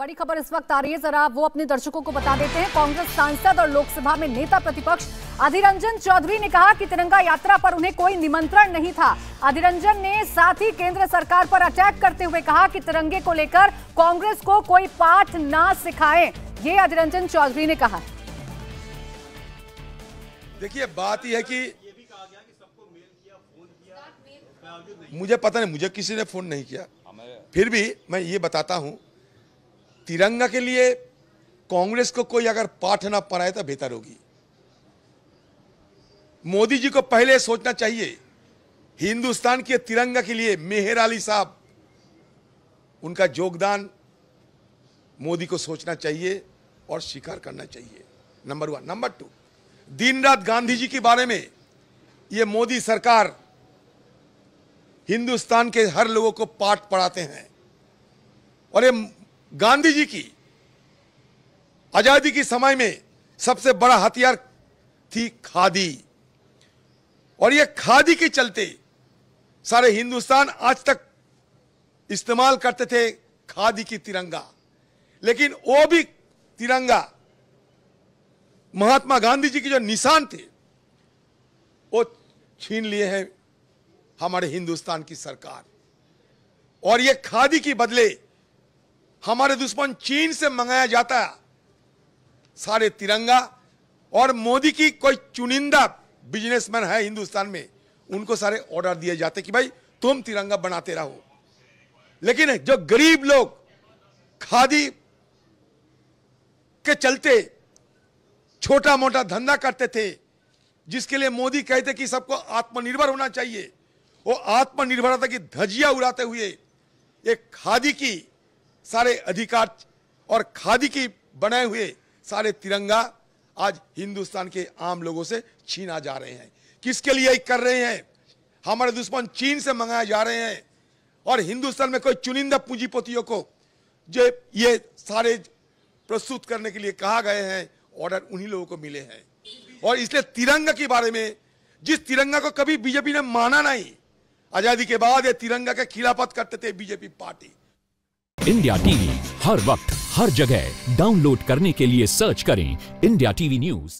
बड़ी खबर इस वक्त आ रही है जरा वो अपने दर्शकों को बता देते हैं कांग्रेस सांसद और लोकसभा में नेता प्रतिपक्ष अधीर रंजन चौधरी ने कहा कि तिरंगा यात्रा पर उन्हें कोई निमंत्रण नहीं था अधीर ने साथ ही केंद्र सरकार पर अटैक करते हुए कहा कि तिरंगे को लेकर कांग्रेस को कोई पाठ ना सिखाए ये अधीर चौधरी ने कहा देखिए बात यह है कि मुझे पता नहीं मुझे किसी ने फोन नहीं किया फिर भी मैं ये बताता हूँ तिरंगा के लिए कांग्रेस को कोई अगर पाठ ना पढ़ाए तो बेहतर होगी मोदी जी को पहले सोचना चाहिए हिंदुस्तान के तिरंगा के लिए मेहर अली साहब उनका योगदान मोदी को सोचना चाहिए और स्वीकार करना चाहिए नंबर वन नंबर टू दिन रात गांधी जी के बारे में ये मोदी सरकार हिंदुस्तान के हर लोगों को पाठ पढ़ाते हैं और ये गांधी जी की आजादी के समय में सबसे बड़ा हथियार थी खादी और यह खादी के चलते सारे हिंदुस्तान आज तक इस्तेमाल करते थे खादी की तिरंगा लेकिन वो भी तिरंगा महात्मा गांधी जी के जो निशान थे वो छीन लिए हैं हमारे हिंदुस्तान की सरकार और ये खादी के बदले हमारे दुश्मन चीन से मंगाया जाता सारे तिरंगा और मोदी की कोई चुनिंदा बिजनेसमैन है हिंदुस्तान में उनको सारे ऑर्डर दिए जाते कि भाई तुम तिरंगा बनाते रहो लेकिन जो गरीब लोग खादी के चलते छोटा मोटा धंधा करते थे जिसके लिए मोदी कहते कि सबको आत्मनिर्भर होना चाहिए वो आत्मनिर्भरता की धजिया उड़ाते हुए एक खादी की सारे अधिकार और खादी की बनाए हुए सारे तिरंगा आज हिंदुस्तान के आम लोगों से छीना जा रहे हैं किसके लिए कर रहे हैं हमारे दुश्मन चीन से मंगाए जा रहे हैं और हिंदुस्तान में कोई चुनिंदा पूंजीपतियों को जो ये सारे प्रस्तुत करने के लिए कहा गए हैं ऑर्डर उन्हीं लोगों को मिले हैं और इसलिए तिरंगा के बारे में जिस तिरंगा को कभी बीजेपी ने माना नहीं आजादी के बाद ये तिरंगा के खिलाफत करते थे बीजेपी पार्टी इंडिया टीवी हर वक्त हर जगह डाउनलोड करने के लिए सर्च करें इंडिया टीवी न्यूज